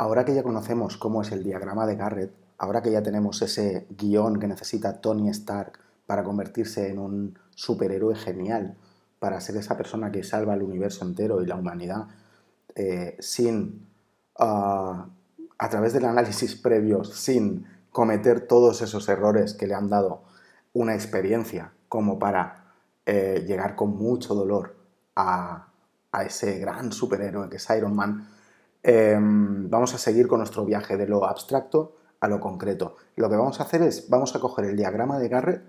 Ahora que ya conocemos cómo es el diagrama de Garrett, ahora que ya tenemos ese guión que necesita Tony Stark para convertirse en un superhéroe genial, para ser esa persona que salva el universo entero y la humanidad, eh, sin, ah, a través del análisis previo, sin cometer todos esos errores que le han dado una experiencia como para eh, llegar con mucho dolor a, a ese gran superhéroe que es Iron Man, Em, vamos a seguir con nuestro viaje de lo abstracto a lo concreto. Lo que vamos a hacer es, vamos a coger el diagrama de Garret,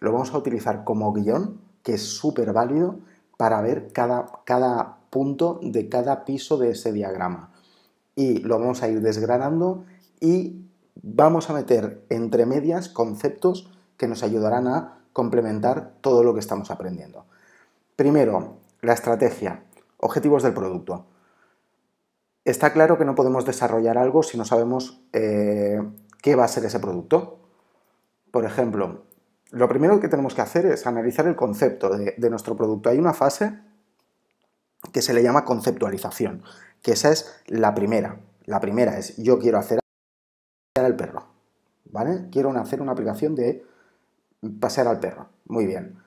lo vamos a utilizar como guión, que es súper válido, para ver cada, cada punto de cada piso de ese diagrama. Y lo vamos a ir desgranando y vamos a meter entre medias conceptos que nos ayudarán a complementar todo lo que estamos aprendiendo. Primero, la estrategia, objetivos del producto. Está claro que no podemos desarrollar algo si no sabemos eh, qué va a ser ese producto. Por ejemplo, lo primero que tenemos que hacer es analizar el concepto de, nuestro producto. Hay una fase que se le llama conceptualización, que esa es la primera. La primera es yo quiero hacer al perro, ¿vale? Quiero hacer una aplicación de pasear al perro. Muy bien.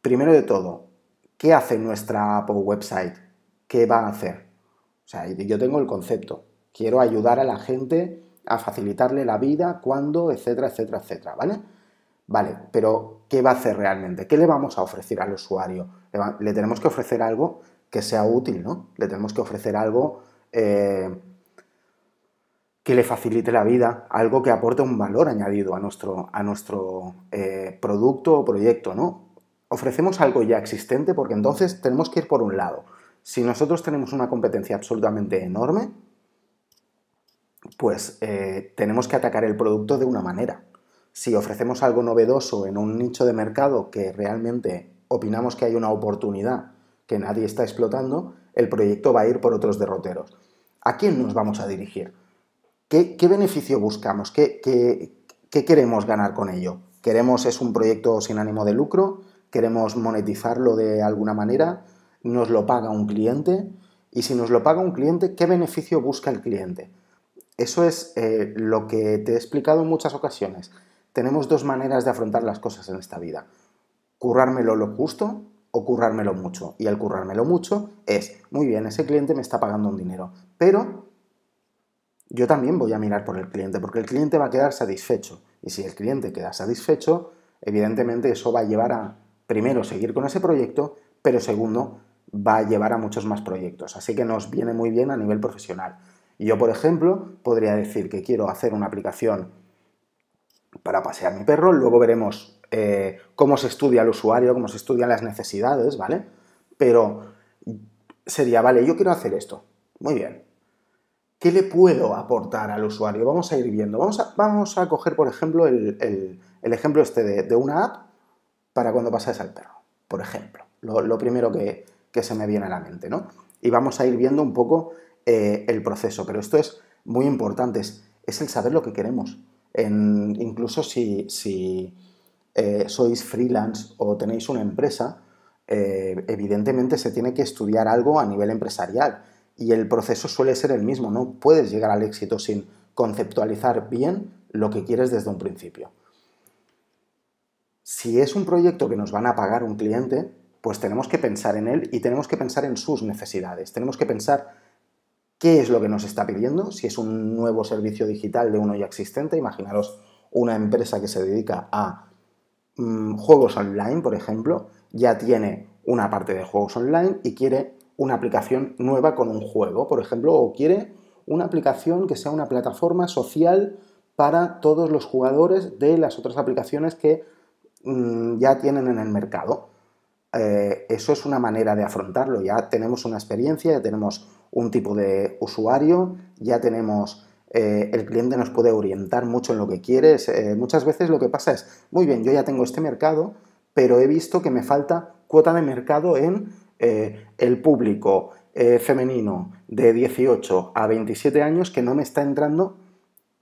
Primero de todo, ¿qué hace nuestra website? ¿Qué va a hacer? O sea, yo tengo el concepto. Quiero ayudar a la gente a facilitarle la vida, cuando, etcétera, etcétera, etcétera, ¿vale? Vale, pero ¿qué va a hacer realmente? ¿Qué le vamos a ofrecer al usuario? Le, tenemos que ofrecer algo que sea útil, ¿no? Le tenemos que ofrecer algo eh, que le facilite la vida, algo que aporte un valor añadido a nuestro, a nuestro eh, producto o proyecto, ¿no? Ofrecemos algo ya existente porque entonces tenemos que ir por un lado si nosotros tenemos una competencia absolutamente enorme, pues eh, tenemos que atacar el producto de una manera. Si ofrecemos algo novedoso en un nicho de mercado que realmente opinamos que hay una oportunidad que nadie está explotando, el proyecto va a ir por otros derroteros. ¿A quién nos vamos a dirigir? ¿Qué, beneficio buscamos? ¿Qué, qué queremos ganar con ello? ¿Queremos es un proyecto sin ánimo de lucro? ¿Queremos monetizarlo de alguna manera? nos lo paga un cliente y si nos lo paga un cliente, ¿qué beneficio busca el cliente? Eso es eh, lo que te he explicado en muchas ocasiones. Tenemos dos maneras de afrontar las cosas en esta vida. Currármelo lo justo o currármelo mucho. Y al currármelo mucho es, muy bien, ese cliente me está pagando un dinero, pero yo también voy a mirar por el cliente, porque el cliente va a quedar satisfecho. Y si el cliente queda satisfecho, evidentemente eso va a llevar a, primero, seguir con ese proyecto, pero segundo, va a llevar a muchos más proyectos. Así que nos viene muy bien a nivel profesional. Yo, por ejemplo, podría decir que quiero hacer una aplicación para pasear mi perro, luego veremos eh, cómo se estudia el usuario, cómo se estudian las necesidades, ¿vale? Pero sería, vale, yo quiero hacer esto. Muy bien. ¿Qué le puedo aportar al usuario? Vamos a ir viendo. Vamos a, vamos a coger, por ejemplo, el, ejemplo este de, una app para cuando pases al perro, por ejemplo. lo primero que, que se me viene a la mente, ¿no? Y vamos a ir viendo un poco eh, el proceso, pero esto es muy importante, es, el saber lo que queremos. incluso si, eh, sois freelance o tenéis una empresa, eh, evidentemente se tiene que estudiar algo a nivel empresarial y el proceso suele ser el mismo, no puedes llegar al éxito sin conceptualizar bien lo que quieres desde un principio. Si es un proyecto que nos van a pagar un cliente, pues tenemos que pensar en él y tenemos que pensar en sus necesidades. Tenemos que pensar qué es lo que nos está pidiendo, si es un nuevo servicio digital de uno ya existente. Imaginaros una empresa que se dedica a mm, juegos online, por ejemplo, ya tiene una parte de juegos online y quiere una aplicación nueva con un juego, por ejemplo, o quiere una aplicación que sea una plataforma social para todos los jugadores de las otras aplicaciones que mm, ya tienen en el mercado. Eh, eso es una manera de afrontarlo. Ya tenemos una experiencia, ya tenemos un tipo de usuario, ya tenemos eh, el cliente nos puede orientar mucho en lo que quieres. Eh, muchas veces lo que pasa es, muy bien, yo ya tengo este mercado, pero he visto que me falta cuota de mercado en el público femenino de 18 a 27 años que no me está entrando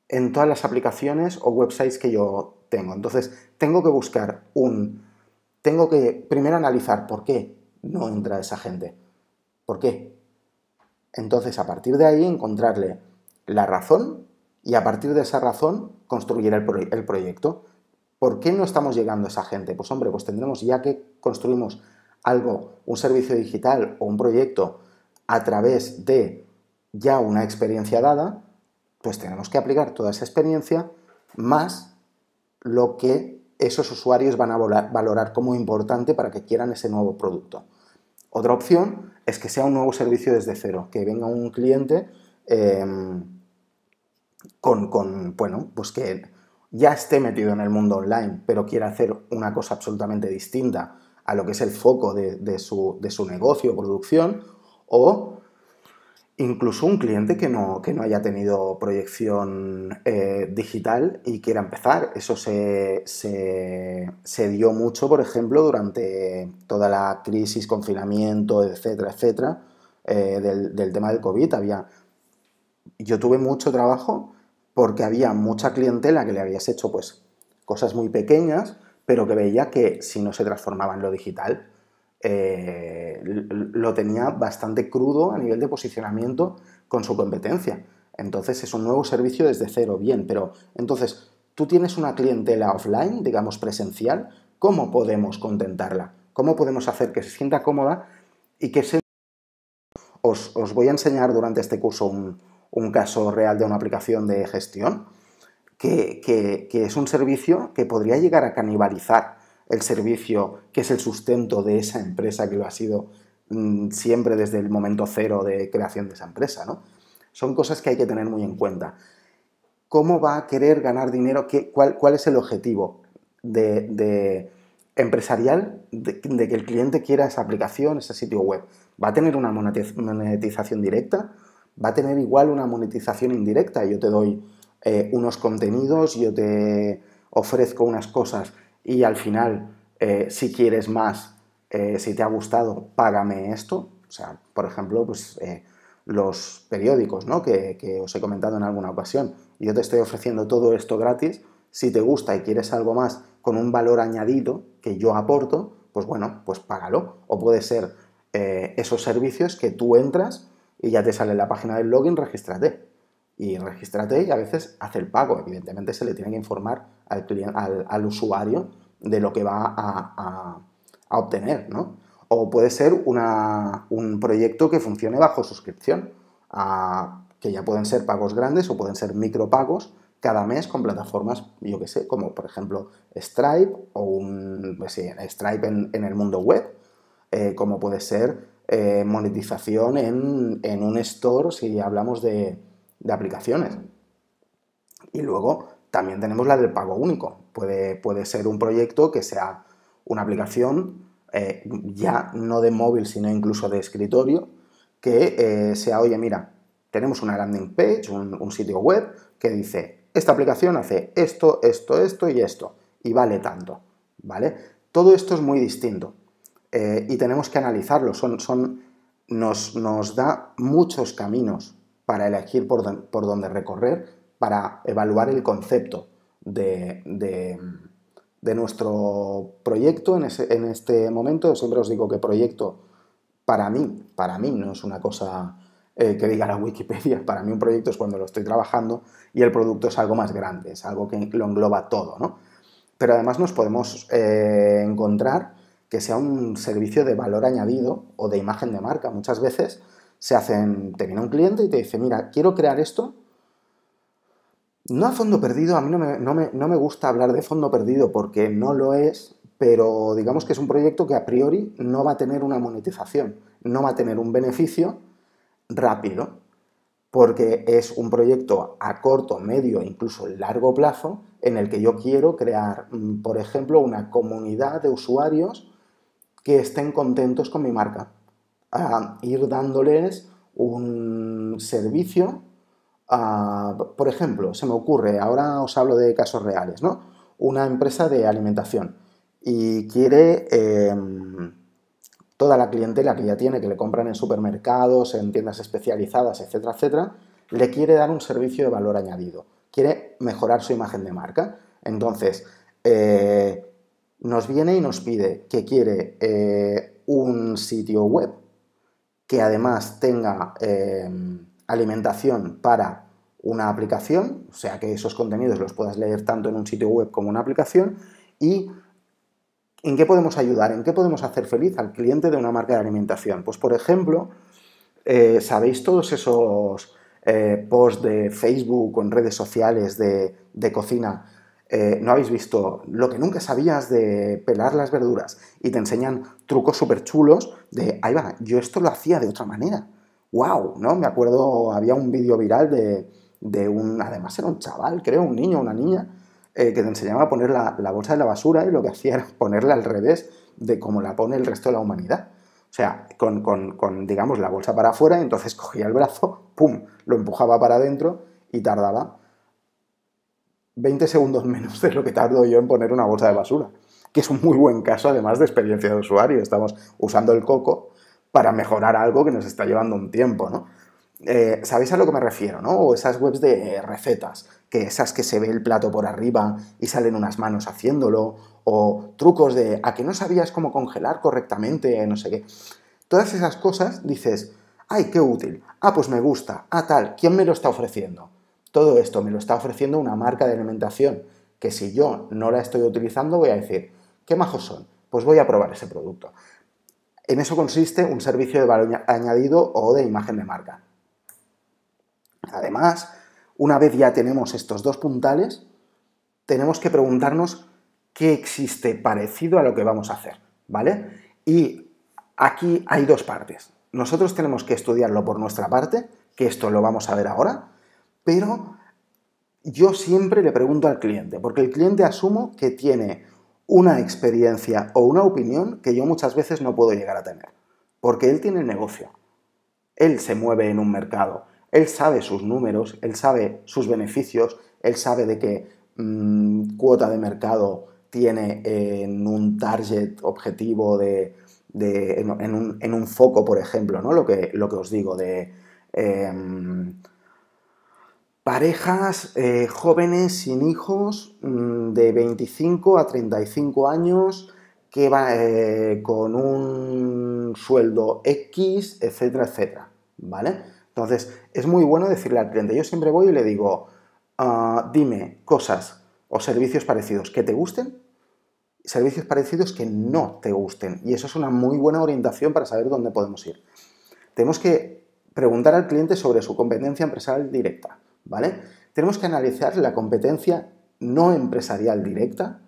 en todas las aplicaciones o websites que yo tengo. Entonces, tengo que buscar un tengo que primero analizar por qué no entra esa gente. ¿Por qué? Entonces, a partir de ahí, encontrarle la razón y a partir de esa razón construir el, proyecto. ¿Por qué no estamos llegando a esa gente? Pues hombre, pues tendremos, ya que construimos algo, un servicio digital o un proyecto a través de ya una experiencia dada, pues tenemos que aplicar toda esa experiencia más lo que esos usuarios van a valorar como importante para que quieran ese nuevo producto. Otra opción es que sea un nuevo servicio desde cero, que venga un cliente em, con, bueno, pues que ya esté metido en el mundo online, pero quiera hacer una cosa absolutamente distinta a lo que es el foco de, su, de su, negocio o producción, o incluso un cliente que no, que no haya tenido proyección eh, digital y quiera empezar. Eso se, se, dio mucho, por ejemplo, durante toda la crisis, confinamiento, etcétera, etcétera, eh, del, tema del COVID. Había, yo tuve mucho trabajo porque había mucha clientela que le habías hecho pues, cosas muy pequeñas, pero que veía que si no se transformaba en lo digital, eh, lo tenía bastante crudo a nivel de posicionamiento con su competencia. Entonces es un nuevo servicio desde cero, bien, pero entonces tú tienes una clientela offline, digamos presencial, ¿cómo podemos contentarla? ¿Cómo podemos hacer que se sienta cómoda y que se... Os, os voy a enseñar durante este curso un, caso real de una aplicación de gestión que, que es un servicio que podría llegar a canibalizar el servicio que es el sustento de esa empresa que lo ha sido mm, siempre desde el momento cero de creación de esa empresa, ¿no? Son cosas que hay que tener muy en cuenta. ¿Cómo va a querer ganar dinero? ¿Qué, cuál, cuál, es el objetivo de, empresarial de, que el cliente quiera esa aplicación, ese sitio web? ¿Va a tener una monetización directa? ¿Va a tener igual una monetización indirecta? Yo te doy eh, unos contenidos, yo te ofrezco unas cosas y al final, eh, si quieres más, eh, si te ha gustado, págame esto. O sea, por ejemplo, pues eh, los periódicos, ¿no? Que, os he comentado en alguna ocasión. Yo te estoy ofreciendo todo esto gratis. Si te gusta y quieres algo más con un valor añadido que yo aporto, pues bueno, pues págalo. O puede ser esos servicios que tú entras y ya te sale la página del login, regístrate y regístrate y a veces hace el pago. Evidentemente se le tiene que informar al, usuario de lo que va a, obtener, ¿no? O puede ser un proyecto que funcione bajo suscripción, a, que ya pueden ser pagos grandes o pueden ser micropagos cada mes con plataformas, yo que sé, como por ejemplo Stripe o un pues Stripe en, el mundo web, eh, como puede ser eh, monetización en, en un store si hablamos de, de aplicaciones. Y luego también tenemos la del pago único. Puede, puede ser un proyecto que sea una aplicación eh, ya no de móvil, sino incluso de escritorio, que eh, sea, oye, mira, tenemos una landing page, un, sitio web que dice, esta aplicación hace esto, esto, esto y esto, y vale tanto, ¿vale? Todo esto es muy distinto eh, y tenemos que analizarlo, son, son, nos, nos da muchos caminos para elegir por, dónde recorrer, para evaluar el concepto de, nuestro proyecto en, este momento. siempre os digo que proyecto para mí, para mí no es una cosa eh, que diga la Wikipedia, para mí un proyecto es cuando lo estoy trabajando y el producto es algo más grande, es algo que lo engloba todo, ¿no? Pero además nos podemos eh, encontrar que sea un servicio de valor añadido o de imagen de marca. Muchas veces se hacen, te viene un cliente y te dice, mira, quiero crear esto, no a fondo perdido, a mí no me, no me, gusta hablar de fondo perdido porque no lo es, pero digamos que es un proyecto que a priori no va a tener una monetización, no va a tener un beneficio rápido, porque es un proyecto a corto, medio, incluso largo plazo, en el que yo quiero crear, mm, por ejemplo, una comunidad de usuarios que estén contentos con mi marca a ir dándoles un servicio. por ejemplo, se me ocurre, ahora os hablo de casos reales, ¿no? Una empresa de alimentación y quiere em, toda la clientela que ya tiene, que le compran en supermercados, en tiendas especializadas, etcétera, etcétera, le quiere dar un servicio de valor añadido, quiere mejorar su imagen de marca. Entonces, eh, nos viene y nos pide que quiere eh, un sitio web que además tenga em, alimentación para una aplicación, o sea que esos contenidos los puedas leer tanto en un sitio web como en una aplicación, y en qué podemos ayudar, en qué podemos hacer feliz al cliente de una marca de alimentación. Pues por ejemplo, eh, sabéis todos esos eh, posts de Facebook o en redes sociales de, de cocina eh, no habéis visto lo que nunca sabías de pelar las verduras y te enseñan trucos súper chulos de, ahí va, yo esto lo hacía de otra manera. ¡Wow! ¿No? Me acuerdo, había un vídeo viral de, un, además era un chaval, creo, un niño, una niña, eh, que te enseñaba a poner la, bolsa de la basura y lo que hacía era ponerla al revés de como la pone el resto de la humanidad. O sea, con, con, con digamos, la bolsa para afuera, entonces cogía el brazo, ¡pum!, lo empujaba para adentro y tardaba 20 segundos menos de lo que tardo yo en poner una bolsa de basura, que es un muy buen caso además de experiencia de usuario. Estamos usando el coco para mejorar algo que nos está llevando un tiempo, ¿no? Eh, ¿Sabéis a lo que me refiero, no? O esas webs de eh, recetas, que esas que se ve el plato por arriba y salen unas manos haciéndolo, o trucos de a que no sabías cómo congelar correctamente, no sé qué. Todas esas cosas dices, ay, qué útil, ah, pues me gusta, ah, tal, ¿quién me lo está ofreciendo? Todo esto me lo está ofreciendo una marca de alimentación que si yo no la estoy utilizando voy a decir, qué majos son, pues voy a probar ese producto. En eso consiste un servicio de valor añadido o de imagen de marca. Además, una vez ya tenemos estos dos puntales, tenemos que preguntarnos qué existe parecido a lo que vamos a hacer, ¿vale? Y aquí hay dos partes. Nosotros tenemos que estudiarlo por nuestra parte, que esto lo vamos a ver ahora, pero yo siempre le pregunto al cliente, porque el cliente asumo que tiene una experiencia o una opinión que yo muchas veces no puedo llegar a tener, porque él tiene el negocio, él se mueve en un mercado, él sabe sus números, él sabe sus beneficios, él sabe de qué mm, cuota de mercado tiene en un target objetivo de, en, un, foco, por ejemplo, ¿no? Lo que, lo que os digo, de em, Parejas eh, jóvenes sin hijos mm, de 25 a 35 años que va eh, con un sueldo X, etcétera, etcétera. ¿Vale? Entonces, es muy bueno decirle al cliente, yo siempre voy y le digo, ah, dime cosas o servicios parecidos que te gusten, servicios parecidos que no te gusten. Y eso es una muy buena orientación para saber dónde podemos ir. Tenemos que preguntar al cliente sobre su competencia empresarial directa ¿vale? Tenemos que analizar la competencia no empresarial directa,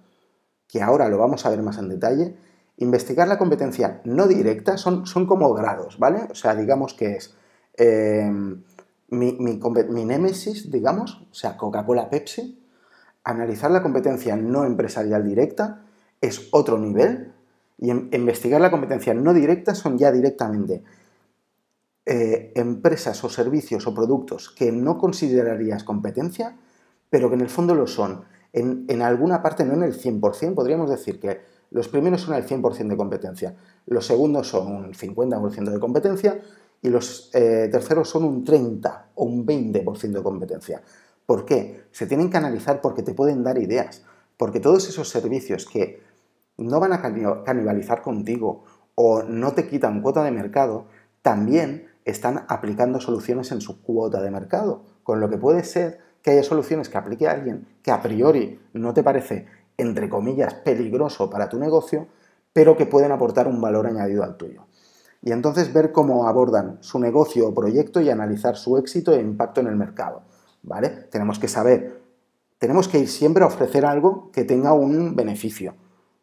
que ahora lo vamos a ver más en detalle. Investigar la competencia no directa son, como grados, ¿vale? O sea, digamos que es eh, mi, mi, némesis, digamos, o sea, Coca-Cola, Pepsi. Analizar la competencia no empresarial directa es otro nivel, y investigar la competencia no directa son ya directamente eh, empresas o servicios o productos que no considerarías competencia, pero que en el fondo lo son. En, alguna parte, no en el 100%, podríamos decir que los primeros son el 100% de competencia, los segundos son un 50% de competencia y los eh, terceros son un 30 o un 20% de competencia. ¿Por qué? Se tienen que analizar porque te pueden dar ideas, porque todos esos servicios que no van a canibalizar contigo o no te quitan cuota de mercado, también están aplicando soluciones en su cuota de mercado, con lo que puede ser que haya soluciones que aplique alguien que a priori no te parece, entre comillas, peligroso para tu negocio, pero que pueden aportar un valor añadido al tuyo. Y entonces ver cómo abordan su negocio o proyecto y analizar su éxito e impacto en el mercado. ¿Vale? Tenemos que saber, tenemos que ir siempre a ofrecer algo que tenga un beneficio.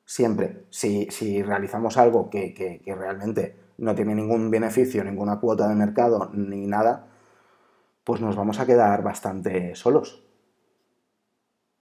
Siempre. Si, realizamos algo que realmente no tiene ningún beneficio, ninguna cuota de mercado ni nada, pues nos vamos a quedar bastante solos.